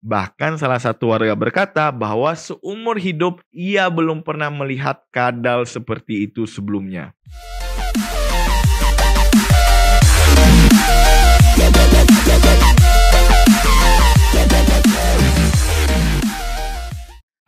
Bahkan salah satu warga berkata bahwa seumur hidup ia belum pernah melihat kadal seperti itu sebelumnya.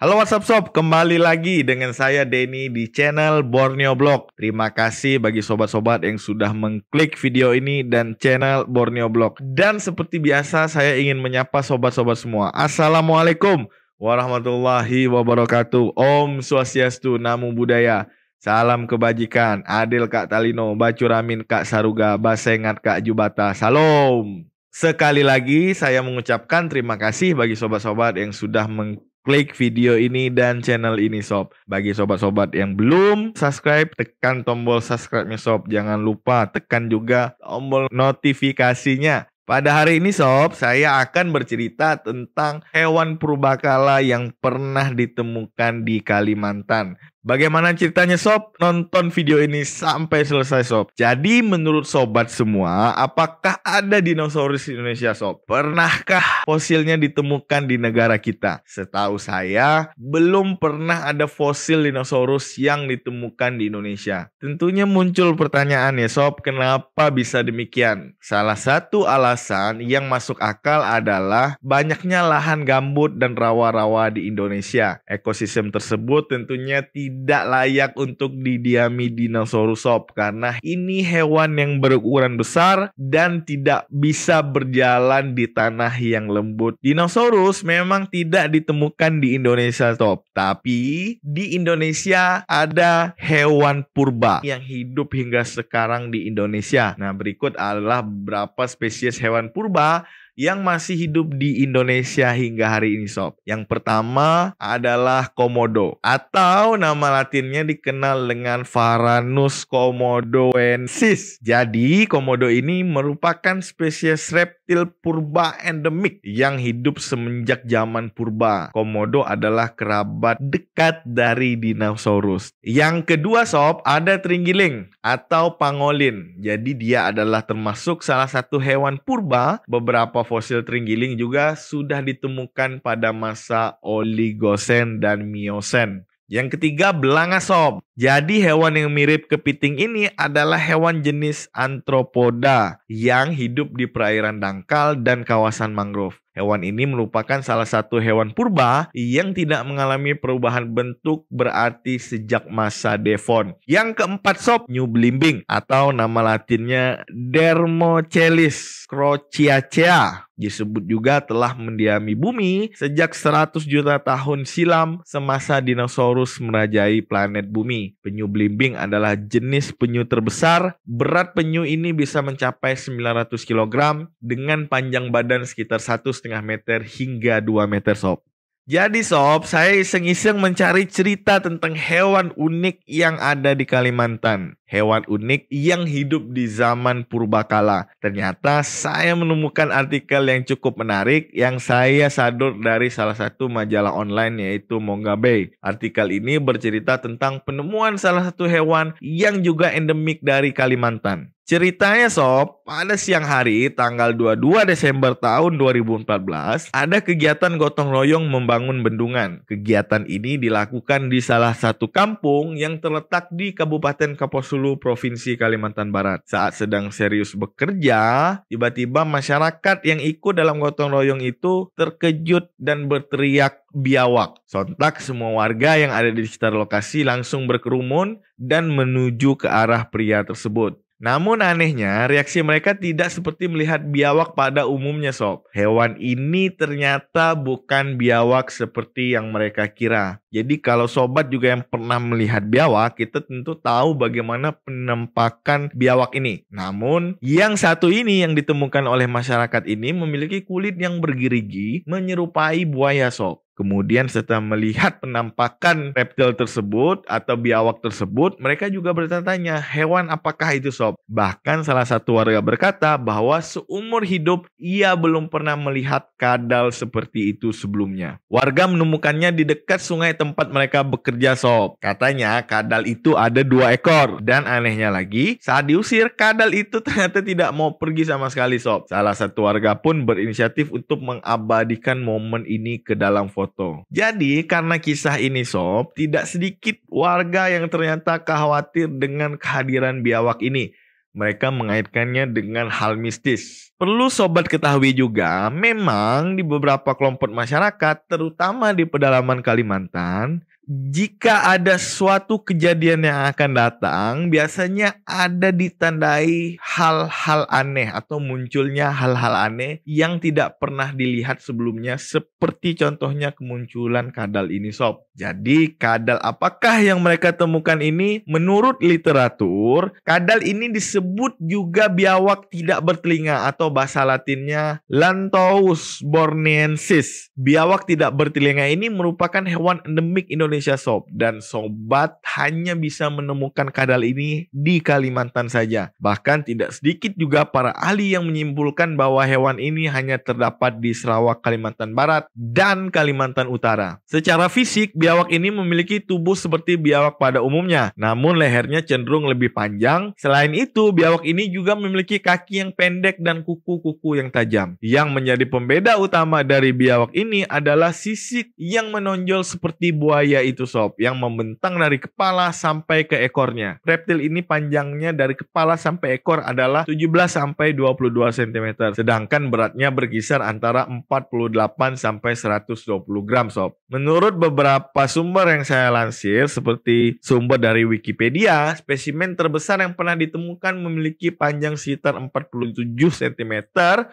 Halo WhatsApp Sob, kembali lagi dengan saya Denny di channel Borneo Blog. Terima kasih bagi sobat-sobat yang sudah mengklik video ini dan channel Borneo Blog. Dan seperti biasa saya ingin menyapa sobat-sobat semua. Assalamualaikum warahmatullahi wabarakatuh. Om Swastiastu, Namo Buddhaya. Salam kebajikan, Adil Kak Talino, Bacuramin Kak Saruga, Basengat Kak Jubata. Salam. Sekali lagi saya mengucapkan terima kasih bagi sobat-sobat yang sudah mengklik klik video ini dan channel ini sob. Bagi sobat-sobat yang belum subscribe, tekan tombol subscribe-nya sob. Jangan lupa tekan juga tombol notifikasinya. Pada hari ini sob, saya akan bercerita tentang hewan purbakala yang pernah ditemukan di Kalimantan. Bagaimana ceritanya Sob? Nonton video ini sampai selesai Sob. Jadi menurut Sobat semua, apakah ada dinosaurus di Indonesia Sob? Pernahkah fosilnya ditemukan di negara kita? Setahu saya, belum pernah ada fosil dinosaurus yang ditemukan di Indonesia. Tentunya muncul pertanyaan ya Sob, kenapa bisa demikian? Salah satu alasan yang masuk akal adalah banyaknya lahan gambut dan rawa-rawa di Indonesia. Ekosistem tersebut tentunya tidak tidak layak untuk didiami dinosaurus shop karena ini hewan yang berukuran besar dan tidak bisa berjalan di tanah yang lembut. Dinosaurus memang tidak ditemukan di Indonesia top, tapi di Indonesia ada hewan purba yang hidup hingga sekarang di Indonesia. Nah, berikut adalah berapa spesies hewan purba yang masih hidup di Indonesia hingga hari ini sob. Yang pertama adalah komodo atau nama latinnya dikenal dengan Varanus komodoensis. Jadi komodo ini merupakan spesies reptil reptil purba endemik yang hidup semenjak zaman purba. Komodo adalah kerabat dekat dari dinosaurus. Yang kedua sob, ada terenggiling atau pangolin. Jadi dia adalah termasuk salah satu hewan purba. Beberapa fosil terenggiling juga sudah ditemukan pada masa Oligosen dan Miosen. Yang ketiga, belanga sob. Jadi hewan yang mirip kepiting ini adalah hewan jenis antropoda yang hidup di perairan dangkal dan kawasan mangrove. Hewan ini merupakan salah satu hewan purba yang tidak mengalami perubahan bentuk berarti sejak masa Devon. Yang keempat sob, New Blimbing atau nama latinnya Dermocelis crociacea disebut juga telah mendiami bumi sejak 100 juta tahun silam semasa dinosaurus merajai planet bumi. Penyu blimbing adalah jenis penyu terbesar. Berat penyu ini bisa mencapai 900 kg dengan panjang badan sekitar setengah meter hingga 2 meter sob. Jadi sob, saya iseng-iseng mencari cerita tentang hewan unik yang ada di Kalimantan. Hewan unik yang hidup di zaman purbakala. Ternyata saya menemukan artikel yang cukup menarik yang saya sadur dari salah satu majalah online yaitu Mongga Bay. Artikel ini bercerita tentang penemuan salah satu hewan yang juga endemik dari Kalimantan. Ceritanya sob, pada siang hari tanggal 22 Desember tahun 2014, ada kegiatan gotong royong membangun bendungan. Kegiatan ini dilakukan di salah satu kampung yang terletak di Kabupaten Kaposulu, Provinsi Kalimantan Barat. Saat sedang serius bekerja, tiba-tiba masyarakat yang ikut dalam gotong royong itu terkejut dan berteriak biawak. Sontak semua warga yang ada di sekitar lokasi langsung berkerumun dan menuju ke arah pria tersebut. Namun anehnya, reaksi mereka tidak seperti melihat biawak pada umumnya sob. Hewan ini ternyata bukan biawak seperti yang mereka kira. Jadi kalau sobat juga yang pernah melihat biawak, kita tentu tahu bagaimana penempakan biawak ini. Namun, yang satu ini yang ditemukan oleh masyarakat ini memiliki kulit yang bergerigi menyerupai buaya sob. Kemudian setelah melihat penampakan reptil tersebut atau biawak tersebut, mereka juga bertanya, hewan apakah itu sob? Bahkan salah satu warga berkata bahwa seumur hidup ia belum pernah melihat kadal seperti itu sebelumnya. Warga menemukannya di dekat sungai tempat mereka bekerja sob. Katanya kadal itu ada dua ekor. Dan anehnya lagi, saat diusir kadal itu ternyata tidak mau pergi sama sekali sob. Salah satu warga pun berinisiatif untuk mengabadikan momen ini ke dalam foto foto. Jadi karena kisah ini sob, tidak sedikit warga yang ternyata khawatir dengan kehadiran biawak ini. Mereka mengaitkannya dengan hal mistis. Perlu sobat ketahui juga, memang di beberapa kelompok masyarakat, terutama di pedalaman Kalimantan, jika ada suatu kejadian yang akan datang, biasanya ada ditandai hal-hal aneh atau munculnya hal-hal aneh yang tidak pernah dilihat sebelumnya seperti contohnya kemunculan kadal ini sob. Jadi kadal apakah yang mereka temukan ini? Menurut literatur, kadal ini disebut juga biawak tidak bertelinga atau bahasa latinnya Lantous borneensis. Biawak tidak bertelinga ini merupakan hewan endemik Indonesia Indonesia Sob dan sobat hanya bisa menemukan kadal ini di Kalimantan saja. Bahkan tidak sedikit juga para ahli yang menyimpulkan bahwa hewan ini hanya terdapat di Sarawak, Kalimantan Barat dan Kalimantan Utara. Secara fisik, biawak ini memiliki tubuh seperti biawak pada umumnya, namun lehernya cenderung lebih panjang. Selain itu, biawak ini juga memiliki kaki yang pendek dan kuku-kuku yang tajam. Yang menjadi pembeda utama dari biawak ini adalah sisik yang menonjol seperti buaya itu sob, yang membentang dari kepala sampai ke ekornya. Reptil ini panjangnya dari kepala sampai ekor adalah 17 sampai 22 cm, sedangkan beratnya berkisar antara 48 sampai 120 gram sob. Menurut beberapa sumber yang saya lansir seperti sumber dari Wikipedia, spesimen terbesar yang pernah ditemukan memiliki panjang sekitar 47 cm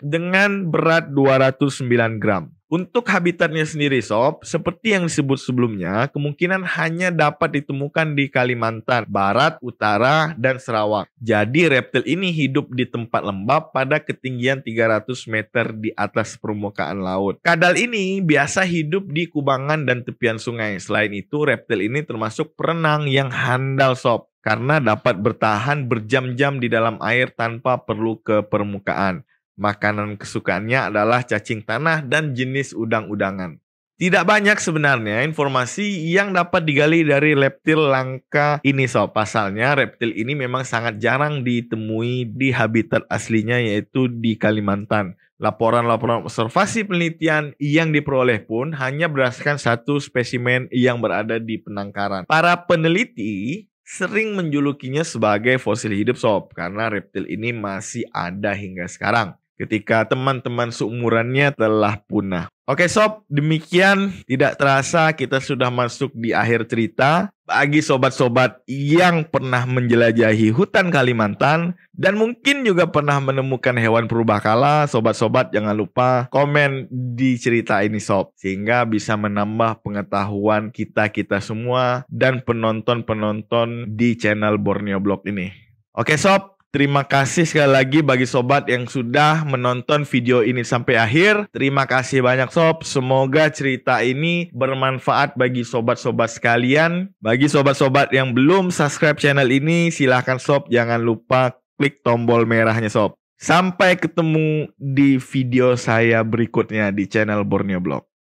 dengan berat 209 gram. Untuk habitatnya sendiri sob, seperti yang disebut sebelumnya, kemungkinan hanya dapat ditemukan di Kalimantan Barat, Utara, dan Sarawak. Jadi reptil ini hidup di tempat lembab pada ketinggian 300 meter di atas permukaan laut. Kadal ini biasa hidup di kubangan dan tepian sungai. Selain itu, reptil ini termasuk perenang yang handal sob karena dapat bertahan berjam-jam di dalam air tanpa perlu ke permukaan. Makanan kesukaannya adalah cacing tanah dan jenis udang-udangan. Tidak banyak sebenarnya informasi yang dapat digali dari reptil langka ini sob. Pasalnya reptil ini memang sangat jarang ditemui di habitat aslinya yaitu di Kalimantan. Laporan-laporan observasi penelitian yang diperoleh pun hanya berdasarkan satu spesimen yang berada di penangkaran. Para peneliti sering menjulukinya sebagai fosil hidup sob karena reptil ini masih ada hingga sekarang ketika teman-teman seumurannya telah punah. Oke sob, demikian tidak terasa kita sudah masuk di akhir cerita. Bagi sobat-sobat yang pernah menjelajahi hutan Kalimantan dan mungkin juga pernah menemukan hewan purbakala, sobat-sobat jangan lupa komen di cerita ini sob sehingga bisa menambah pengetahuan kita-kita semua dan penonton-penonton di channel Borneo Blog ini. Oke sob, Terima kasih sekali lagi bagi sobat yang sudah menonton video ini sampai akhir. Terima kasih banyak sob. Semoga cerita ini bermanfaat bagi sobat-sobat sekalian. Bagi sobat-sobat yang belum subscribe channel ini, silahkan sob jangan lupa klik tombol merahnya sob. Sampai ketemu di video saya berikutnya di channel Borneo Blog.